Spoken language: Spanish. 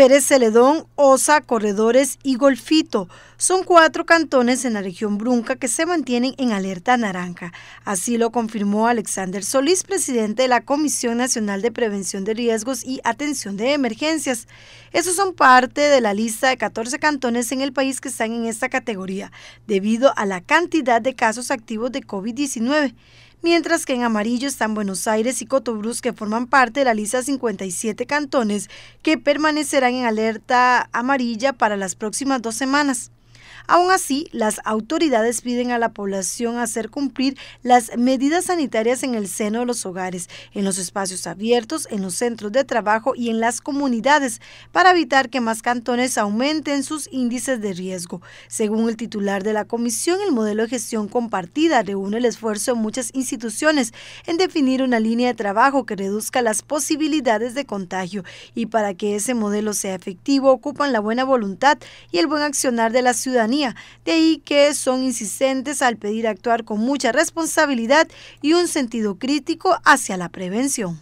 Pérez Celedón, Osa, Corredores y Golfito. Son cuatro cantones en la región Brunca que se mantienen en alerta naranja. Así lo confirmó Alexander Solís, presidente de la Comisión Nacional de Prevención de Riesgos y Atención de Emergencias. Esos son parte de la lista de 14 cantones en el país que están en esta categoría, debido a la cantidad de casos activos de COVID-19 mientras que en amarillo están Buenos Aires y Cotobruz, que forman parte de la lista 57 cantones que permanecerán en alerta amarilla para las próximas dos semanas. Aún así, las autoridades piden a la población hacer cumplir las medidas sanitarias en el seno de los hogares, en los espacios abiertos, en los centros de trabajo y en las comunidades, para evitar que más cantones aumenten sus índices de riesgo. Según el titular de la comisión, el modelo de gestión compartida reúne el esfuerzo de muchas instituciones en definir una línea de trabajo que reduzca las posibilidades de contagio y para que ese modelo sea efectivo ocupan la buena voluntad y el buen accionar de la ciudadanía de ahí que son insistentes al pedir actuar con mucha responsabilidad y un sentido crítico hacia la prevención.